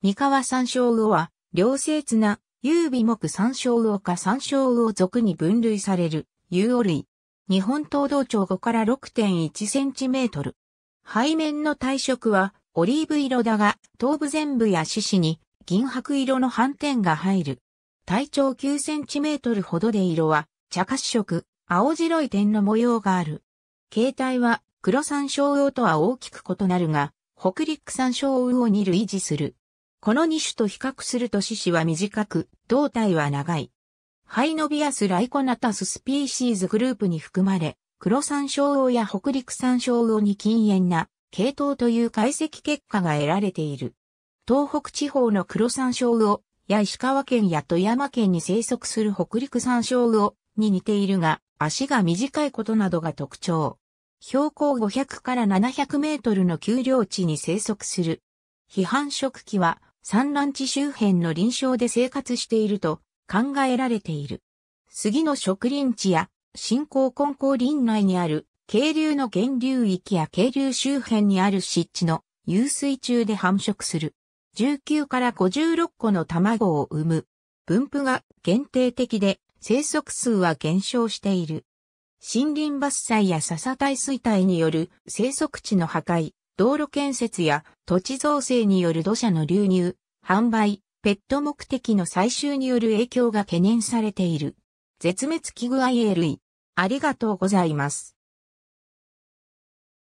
三河山椒魚は、両性綱、優美木山椒魚か山椒魚属に分類される、有魚類。日本東道町5から6.1センチメートル。背面の体色は、オリーブ色だが、頭部全部や獅子に、銀白色の斑点が入る。体長9センチメートルほどで色は、茶褐色、青白い点の模様がある。形態は、黒山椒魚とは大きく異なるが、北陸山椒魚に類似する。この2種と比較すると獅子は短く、胴体は長い。ハイノビアス・ライコナタススピーシーズグループに含まれ、黒山椒魚や北陸山椒魚に禁煙な、系統という解析結果が得られている。東北地方の黒山椒魚や石川県や富山県に生息する北陸山椒魚に似ているが、足が短いことなどが特徴。標高500から700メートルの丘陵地に生息する。批判食器は産卵地周辺の臨床で生活していると考えられている。杉の植林地や新興根高林内にある渓流の源流域や渓流周辺にある湿地の遊水中で繁殖する。19から56個の卵を産む。分布が限定的で生息数は減少している。森林伐採や笹耐衰退による生息地の破壊、道路建設や土地造成による土砂の流入、販売、ペット目的の採集による影響が懸念されている。絶滅危惧 i l 類、ありがとうございます。